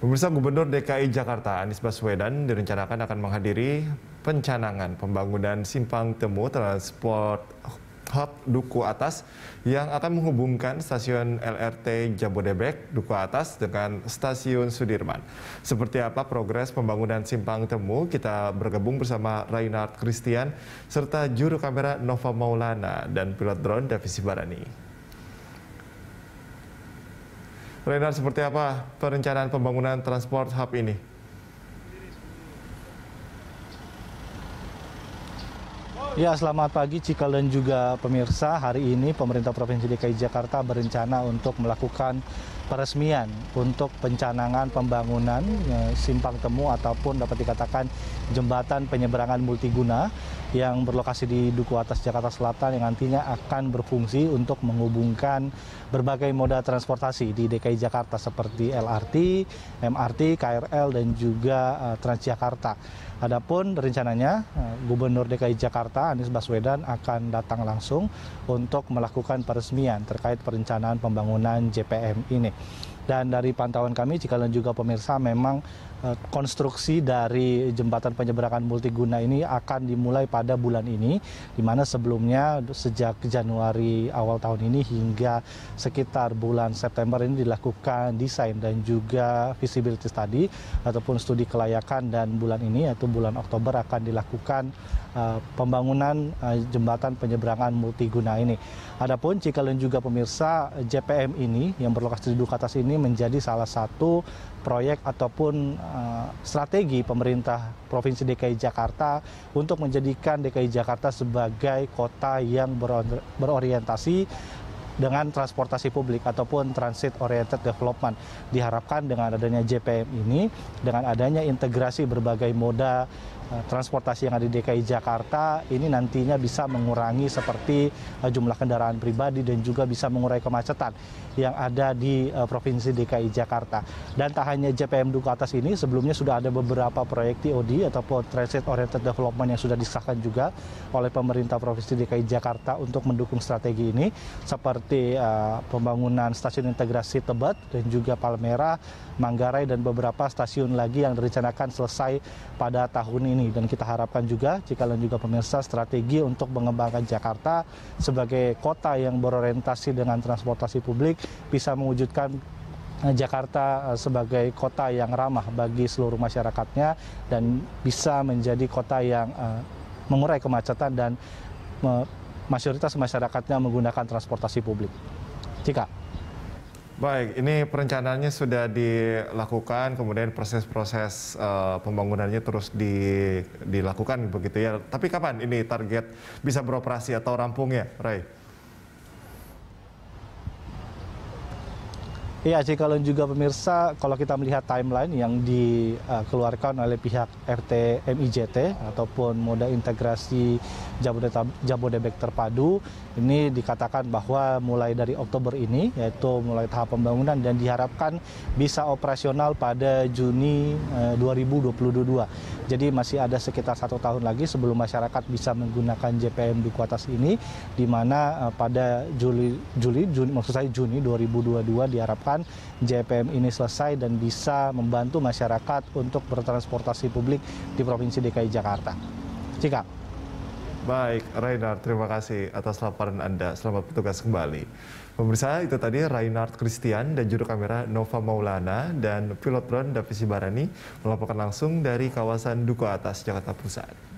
Pemirsa Gubernur DKI Jakarta Anies Baswedan direncanakan akan menghadiri pencanangan pembangunan simpang temu transport hub Duku Atas yang akan menghubungkan stasiun LRT Jabodebek Duku Atas dengan stasiun Sudirman. Seperti apa progres pembangunan simpang temu? Kita bergabung bersama Reinhard Christian serta juru kamera Nova Maulana dan pilot drone Davisi Barani. Renar, seperti apa perencanaan pembangunan transport hub ini? Ya, selamat pagi Cikal dan juga pemirsa. Hari ini pemerintah Provinsi DKI Jakarta berencana untuk melakukan peresmian untuk pencanangan pembangunan e, simpang temu ataupun dapat dikatakan jembatan penyeberangan multiguna yang berlokasi di Duku Atas Jakarta Selatan yang nantinya akan berfungsi untuk menghubungkan berbagai moda transportasi di DKI Jakarta seperti LRT, MRT, KRL dan juga e, Transjakarta. Adapun rencananya e, Gubernur DKI Jakarta Anies Baswedan akan datang langsung untuk melakukan peresmian terkait perencanaan pembangunan JPM ini. Dan dari pantauan kami, jika dan juga pemirsa memang Eh, konstruksi dari jembatan penyeberangan multiguna ini akan dimulai pada bulan ini di mana sebelumnya sejak Januari awal tahun ini hingga sekitar bulan September ini dilakukan desain dan juga visibility study ataupun studi kelayakan dan bulan ini yaitu bulan Oktober akan dilakukan uh, pembangunan uh, jembatan penyeberangan multiguna ini. Adapun jika dan juga pemirsa JPM ini yang berlokasi di Dukatas ini menjadi salah satu proyek ataupun Eh, strategi pemerintah Provinsi DKI Jakarta untuk menjadikan DKI Jakarta sebagai kota yang berorientasi dengan transportasi publik ataupun transit oriented development. Diharapkan dengan adanya JPM ini, dengan adanya integrasi berbagai moda Eh, transportasi yang ada di DKI Jakarta ini nantinya bisa mengurangi seperti eh, jumlah kendaraan pribadi dan juga bisa mengurai kemacetan yang ada di eh, Provinsi DKI Jakarta. Dan tak hanya JPM Duku Atas ini, sebelumnya sudah ada beberapa proyek TOD ataupun Transit Oriented Development yang sudah disahkan juga oleh pemerintah Provinsi DKI Jakarta untuk mendukung strategi ini seperti pembangunan stasiun integrasi Tebet dan juga Palmera, Manggarai dan beberapa stasiun lagi yang direncanakan selesai pada tahun ini ini dan kita harapkan juga jika dan juga pemirsa strategi untuk mengembangkan Jakarta sebagai kota yang berorientasi dengan transportasi publik bisa mewujudkan eh, Jakarta eh, sebagai kota yang ramah bagi seluruh masyarakatnya dan bisa menjadi kota yang eh, mengurai kemacetan dan mayoritas masyarakatnya menggunakan transportasi publik. Cika. Baik, ini perencanaannya sudah dilakukan, kemudian proses-proses uh, pembangunannya terus di, dilakukan begitu ya. Tapi kapan ini target bisa beroperasi atau rampungnya, Ray? Iya, jadi kalau juga pemirsa, kalau kita melihat timeline yang dikeluarkan oleh pihak RT MIJT ataupun moda integrasi jabodetabek terpadu, ini dikatakan bahwa mulai dari Oktober ini, yaitu mulai tahap pembangunan dan diharapkan bisa operasional pada Juni 2022. Eh, jadi masih ada sekitar satu tahun lagi sebelum masyarakat bisa menggunakan JPM Duku Atas ini, di mana eh, pada Juli, Juli, Juni, maksud saya Juni 2022 diharapkan JPM ini selesai dan bisa membantu masyarakat untuk bertransportasi publik di Provinsi DKI Jakarta. Cika. Baik, Reinhard, terima kasih atas laporan Anda. Selamat bertugas kembali. Pemirsa, itu tadi Reinhard Christian dan juru kamera Nova Maulana dan pilot drone Davisi Sibarani melaporkan langsung dari kawasan Duku Atas, Jakarta Pusat.